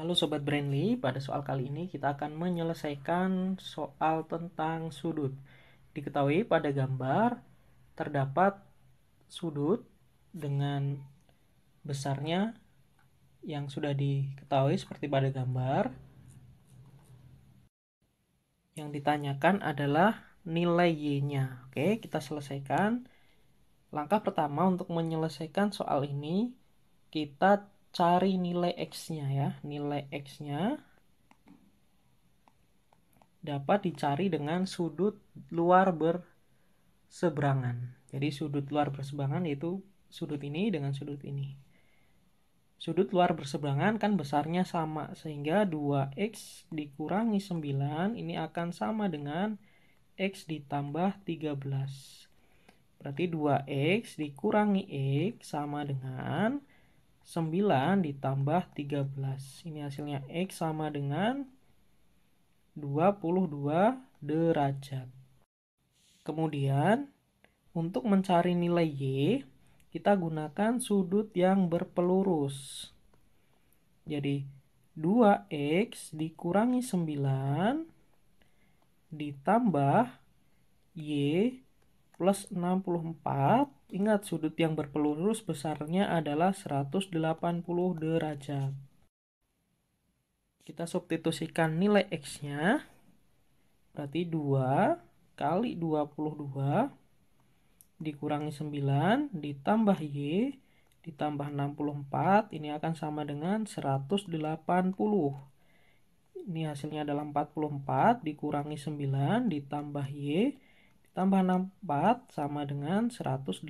Halo Sobat Brainly, pada soal kali ini kita akan menyelesaikan soal tentang sudut. Diketahui pada gambar terdapat sudut dengan besarnya yang sudah diketahui seperti pada gambar. Yang ditanyakan adalah nilai Y-nya. Oke, kita selesaikan. Langkah pertama untuk menyelesaikan soal ini, kita cari nilai X-nya ya. Nilai X-nya dapat dicari dengan sudut luar berseberangan. Jadi sudut luar berseberangan yaitu sudut ini dengan sudut ini. Sudut luar berseberangan kan besarnya sama sehingga 2x dikurangi 9 ini akan sama dengan x ditambah 13. Berarti 2x dikurangi x sama dengan 9 ditambah 13. Ini hasilnya X sama dengan 22 derajat. Kemudian, untuk mencari nilai Y, kita gunakan sudut yang berpelurus. Jadi, 2X dikurangi 9 ditambah Y plus 64. Ingat sudut yang berpelurus besarnya adalah 180 derajat. Kita substitusikan nilai X-nya. Berarti 2 kali 22 dikurangi 9 ditambah Y ditambah 64 ini akan sama dengan 180. Ini hasilnya adalah 44 dikurangi 9 ditambah Y Tambah 64 sama dengan 180.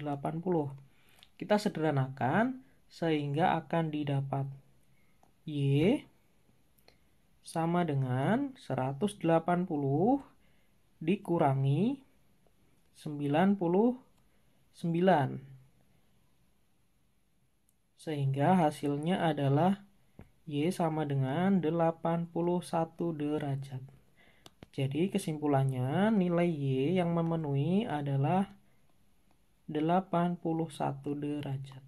Kita sederhanakan sehingga akan didapat Y sama dengan 180 dikurangi 99. Sehingga hasilnya adalah Y sama dengan 81 derajat. Jadi kesimpulannya nilai Y yang memenuhi adalah 81 derajat.